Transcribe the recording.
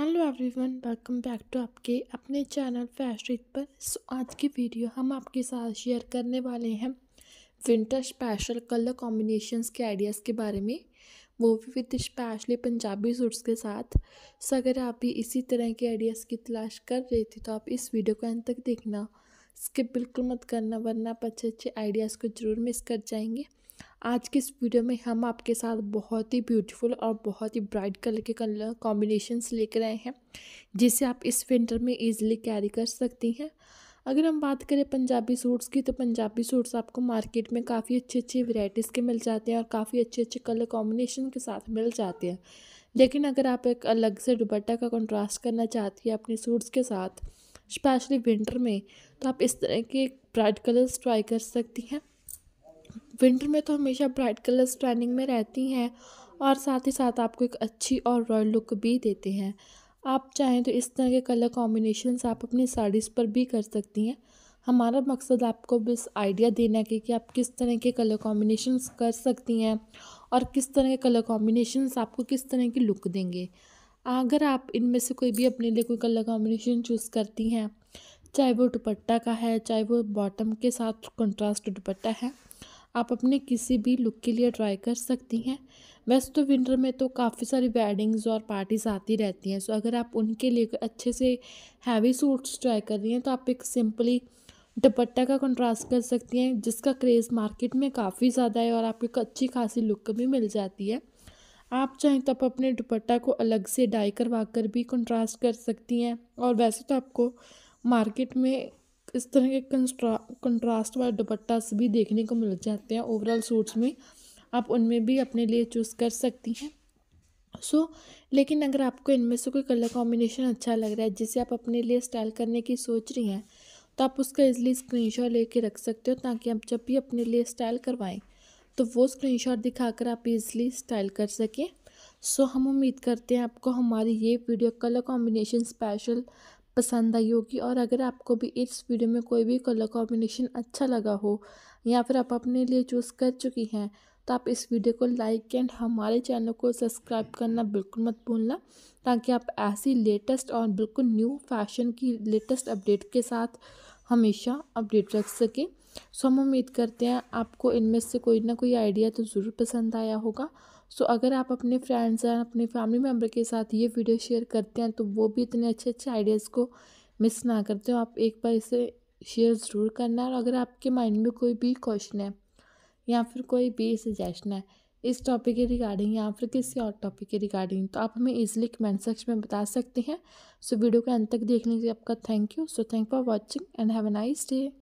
hello everyone welcome back to आपके अपने channel फैश पर सो आज की वीडियो हम आपके साथ शेयर करने वाले हैं विंटर स्पेशल कलर कॉम्बिनेशंस के आइडियाज़ के बारे में वो भी विद स्पेशली पंजाबी सूट्स के साथ सो अगर आप भी इसी तरह के आइडियाज़ की तलाश कर रहे थे तो आप इस वीडियो को अंत तक देखना स्किप बिल्कुल मत करना वरना आप अच्छे अच्छे आइडियाज़ को ज़रूर मिस कर जाएंगे आज के इस वीडियो में हम आपके साथ बहुत ही ब्यूटीफुल और बहुत ही ब्राइट कलर के कलर कॉम्बिनेशंस लेकर आए हैं जिसे आप इस विंटर में ईजिली कैरी कर सकती हैं अगर हम बात करें पंजाबी सूट्स की तो पंजाबी सूट्स आपको मार्केट में काफ़ी अच्छी अच्छी वेराइटीज़ के मिल जाते हैं और काफ़ी अच्छे अच्छे कलर कॉम्बिनेशन के साथ मिल जाते हैं लेकिन अगर आप एक अलग से दुपट्टा का कंट्रास्ट करना चाहती है अपने सूट्स के साथ स्पेशली विंटर में तो आप इस तरह के ब्राइट कलर्स ट्राई कर सकती हैं विंटर में तो हमेशा ब्राइट कलर्स ट्रेंडिंग में रहती हैं और साथ ही साथ आपको एक अच्छी और रॉयल लुक भी देते हैं आप चाहें तो इस तरह के कलर कॉम्बिनेशन आप अपनी साड़ीज़ पर भी कर सकती हैं हमारा मकसद आपको बस आइडिया देना है कि, आप किस तरह के कलर कॉम्बिनेशन कर सकती हैं और किस तरह के कलर कॉम्बिनेशन आपको किस तरह की लुक देंगे अगर आप इनमें से कोई भी अपने लिए कोई कलर कॉम्बिनेशन चूज़ करती हैं चाहे वो दुपट्टा का है चाहे वो बॉटम के साथ कंट्रास्ट दुपट्टा है आप अपने किसी भी लुक के लिए ट्राई कर सकती हैं वैसे तो विंटर में तो काफ़ी सारी वेडिंग्स और पार्टीज आती रहती हैं सो अगर आप उनके लिए अच्छे से हैवी सूट्स ट्राई कर रही हैं तो आप एक सिंपली दुपट्टा का कंट्रास्ट कर सकती हैं जिसका क्रेज़ मार्केट में काफ़ी ज़्यादा है और आपको एक अच्छी खासी लुक भी मिल जाती है आप चाहें तो आप अपने दुपट्टा को अलग से डाई करवा कर भी कंट्रास्ट कर सकती हैं और वैसे तो आपको मार्केट में इस तरह के कंस्ट्रा कंट्रास्ट वाले दुपट्टा भी देखने को मिल जाते हैं ओवरऑल सूट्स में आप उनमें भी अपने लिए चूज़ कर सकती हैं सो so, लेकिन अगर आपको इनमें से कोई कलर कॉम्बिनेशन अच्छा लग रहा है जिसे आप अपने लिए स्टाइल करने की सोच रही हैं तो आप उसका इजली स्क्रीन लेके रख सकते हो ताकि आप जब भी अपने लिए स्टाइल करवाएं तो वो स्क्रीन दिखाकर आप इजली स्टाइल कर सकें सो so, हम उम्मीद करते हैं आपको हमारी ये वीडियो कलर कॉम्बिनेशन स्पेशल पसंद आई होगी और अगर आपको भी इस वीडियो में कोई भी कलर कॉम्बिनेशन अच्छा लगा हो या फिर आप अपने लिए चूज़ कर चुकी हैं तो आप इस वीडियो को लाइक एंड हमारे चैनल को सब्सक्राइब करना बिल्कुल मत भूलना ताकि आप ऐसी लेटेस्ट और बिल्कुल न्यू फैशन की लेटेस्ट अपडेट के साथ हमेशा अपडेट रख सकें सो हम उम्मीद करते हैं आपको इनमें से कोई ना कोई आइडिया तो ज़रूर पसंद आया होगा सो अगर आप अपने फ्रेंड्स या अपने फैमिली मेम्बर के साथ ये वीडियो शेयर करते हैं तो वो भी इतने अच्छे अच्छे आइडियाज़ को मिस ना करते हो आप एक बार इसे शेयर ज़रूर करना और अगर आपके माइंड में कोई भी क्वेश्चन है या फिर कोई भी सजेशन है इस टॉपिक के रिगार्डिंग या फिर किसी और टॉपिक के रिगार्डिंग तो आप हमें इजिली कमेंट सेक्शन में बता सकते हैं सो वीडियो को अंत तक देखने के लिए आपका thank you so thank for watching and have a nice day